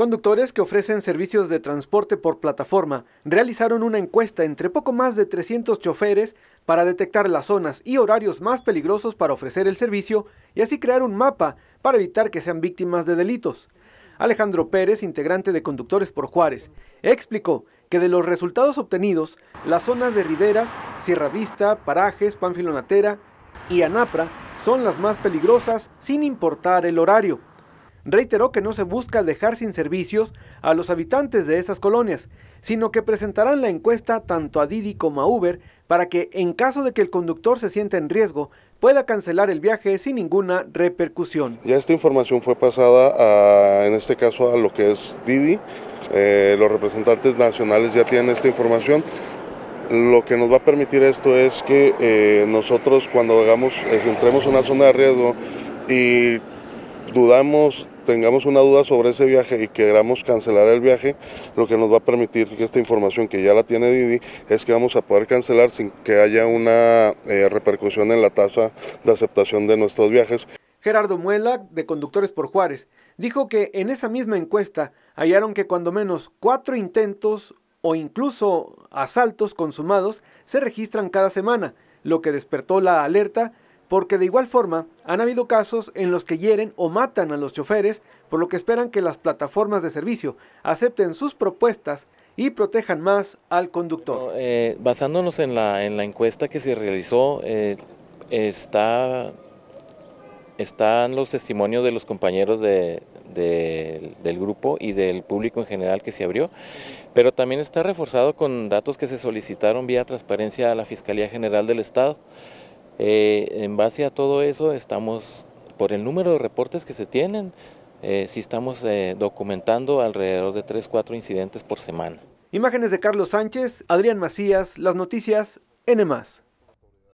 Conductores que ofrecen servicios de transporte por plataforma realizaron una encuesta entre poco más de 300 choferes para detectar las zonas y horarios más peligrosos para ofrecer el servicio y así crear un mapa para evitar que sean víctimas de delitos. Alejandro Pérez, integrante de Conductores por Juárez, explicó que de los resultados obtenidos, las zonas de Riberas, Sierra Vista, Parajes, Panfilonatera y Anapra son las más peligrosas sin importar el horario reiteró que no se busca dejar sin servicios a los habitantes de esas colonias, sino que presentarán la encuesta tanto a Didi como a Uber para que, en caso de que el conductor se sienta en riesgo, pueda cancelar el viaje sin ninguna repercusión. Ya esta información fue pasada, en este caso, a lo que es Didi. Eh, los representantes nacionales ya tienen esta información. Lo que nos va a permitir esto es que eh, nosotros cuando hagamos, eh, entremos en una zona de riesgo y dudamos tengamos una duda sobre ese viaje y queramos cancelar el viaje, lo que nos va a permitir que esta información que ya la tiene Didi es que vamos a poder cancelar sin que haya una eh, repercusión en la tasa de aceptación de nuestros viajes. Gerardo Muela, de Conductores por Juárez, dijo que en esa misma encuesta hallaron que cuando menos cuatro intentos o incluso asaltos consumados se registran cada semana, lo que despertó la alerta porque de igual forma han habido casos en los que hieren o matan a los choferes, por lo que esperan que las plataformas de servicio acepten sus propuestas y protejan más al conductor. Eh, basándonos en la, encuesta que se realizó, eh, está, están los testimonios de los compañeros del grupo y del público en general que se abrió, pero también está reforzado con datos que se solicitaron vía transparencia a la Fiscalía General del Estado. Eh, en base a todo eso estamos, por el número de reportes que se tienen, si eh, sí estamos eh, documentando alrededor de 3, 4 incidentes por semana. Imágenes de Carlos Sánchez, Adrián Macías, Las Noticias, N+.